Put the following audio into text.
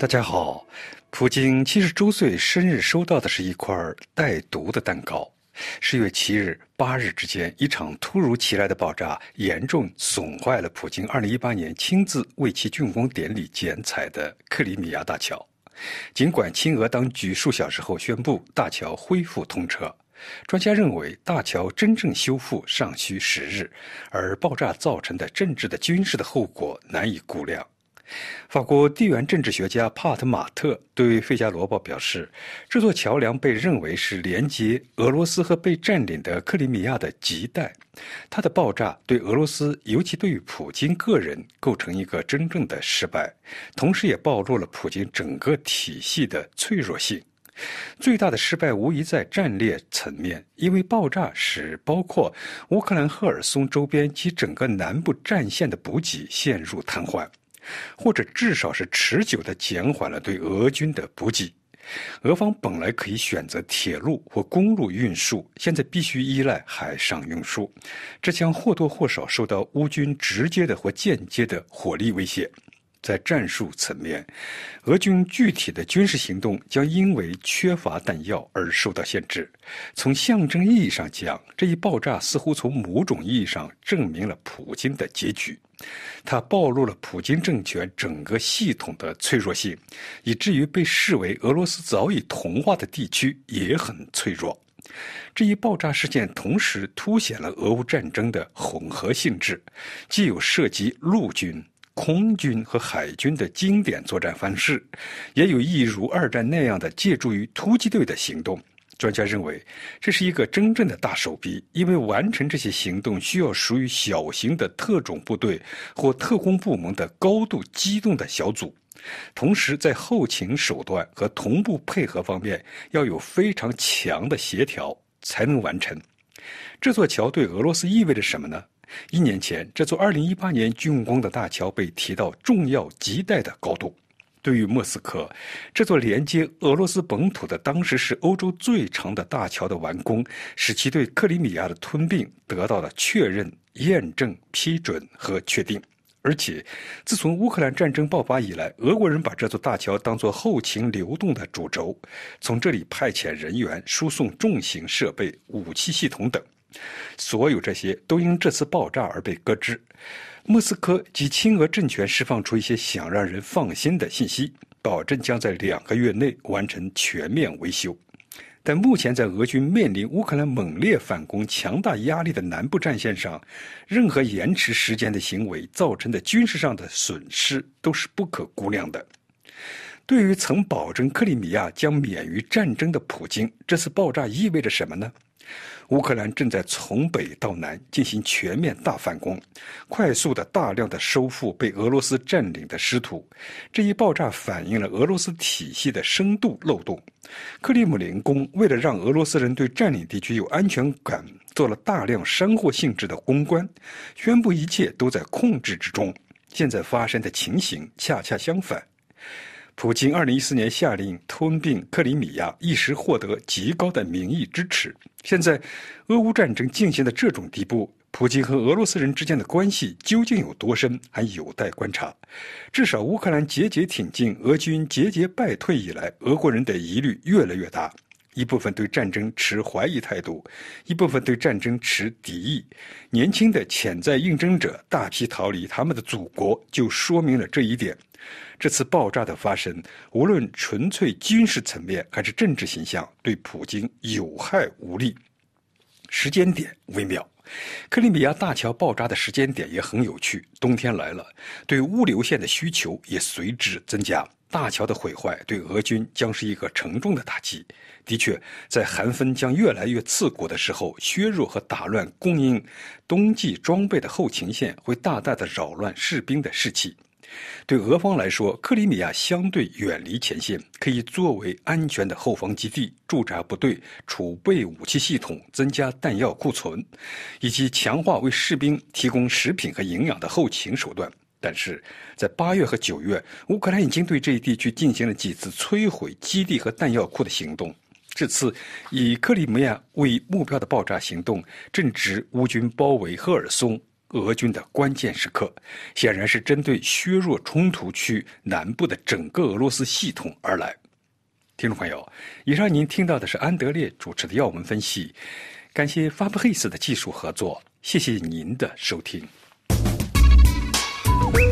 大家好，普京七十周岁生日收到的是一块带毒的蛋糕。十月七日、八日之间，一场突如其来的爆炸严重损坏了普京二零一八年亲自为其竣工典礼剪彩的克里米亚大桥。尽管亲俄当局数小时后宣布大桥恢复通车，专家认为大桥真正修复尚需时日，而爆炸造成的政治的、军事的后果难以估量。法国地缘政治学家帕特马特对《费加罗报》表示，这座桥梁被认为是连接俄罗斯和被占领的克里米亚的脐带。它的爆炸对俄罗斯，尤其对于普京个人，构成一个真正的失败，同时也暴露了普京整个体系的脆弱性。最大的失败无疑在战略层面，因为爆炸使包括乌克兰赫尔松周边及整个南部战线的补给陷入瘫痪。或者至少是持久的减缓了对俄军的补给。俄方本来可以选择铁路或公路运输，现在必须依赖海上运输，这将或多或少受到乌军直接的或间接的火力威胁。在战术层面，俄军具体的军事行动将因为缺乏弹药而受到限制。从象征意义上讲，这一爆炸似乎从某种意义上证明了普京的结局，它暴露了普京政权整个系统的脆弱性，以至于被视为俄罗斯早已同化的地区也很脆弱。这一爆炸事件同时凸显了俄乌战争的混合性质，既有涉及陆军。空军和海军的经典作战方式，也有一如二战那样的借助于突击队的行动。专家认为，这是一个真正的大手笔，因为完成这些行动需要属于小型的特种部队或特工部门的高度机动的小组，同时在后勤手段和同步配合方面要有非常强的协调才能完成。这座桥对俄罗斯意味着什么呢？一年前，这座2018年竣工的大桥被提到重要亟待的高度。对于莫斯科，这座连接俄罗斯本土的当时是欧洲最长的大桥的完工，使其对克里米亚的吞并得到了确认、验证、批准和确定。而且，自从乌克兰战争爆发以来，俄国人把这座大桥当作后勤流动的主轴，从这里派遣人员、输送重型设备、武器系统等。所有这些都因这次爆炸而被搁置。莫斯科及亲俄政权释放出一些想让人放心的信息，保证将在两个月内完成全面维修。但目前在俄军面临乌克兰猛烈反攻、强大压力的南部战线上，任何延迟时间的行为造成的军事上的损失都是不可估量的。对于曾保证克里米亚将免于战争的普京，这次爆炸意味着什么呢？乌克兰正在从北到南进行全面大反攻，快速的大量的收复被俄罗斯占领的失土。这一爆炸反映了俄罗斯体系的深度漏洞。克里姆林宫为了让俄罗斯人对占领地区有安全感，做了大量山货性质的公关，宣布一切都在控制之中。现在发生的情形恰恰相反。普京2014年下令吞并克里米亚，一时获得极高的民意支持。现在，俄乌战争进行到这种地步，普京和俄罗斯人之间的关系究竟有多深，还有待观察。至少，乌克兰节节挺进，俄军节节败退以来，俄国人的疑虑越来越大。一部分对战争持怀疑态度，一部分对战争持敌意。年轻的潜在应征者大批逃离他们的祖国，就说明了这一点。这次爆炸的发生，无论纯粹军事层面还是政治形象，对普京有害无利。时间点微妙，克里米亚大桥爆炸的时间点也很有趣。冬天来了，对物流线的需求也随之增加。大桥的毁坏对俄军将是一个沉重的打击。的确，在寒风将越来越刺骨的时候，削弱和打乱供应冬季装备的后勤线，会大大的扰乱士兵的士气。对俄方来说，克里米亚相对远离前线，可以作为安全的后方基地，驻扎部队、储备武器系统、增加弹药库存，以及强化为士兵提供食品和营养的后勤手段。但是在八月和九月，乌克兰已经对这一地区进行了几次摧毁基地和弹药库的行动。这次以克里米亚为目标的爆炸行动，正值乌军包围赫尔松俄军的关键时刻，显然是针对削弱冲突区南部的整个俄罗斯系统而来。听众朋友，以上您听到的是安德烈主持的要闻分析。感谢 f a b r i c 的技术合作，谢谢您的收听。Bye.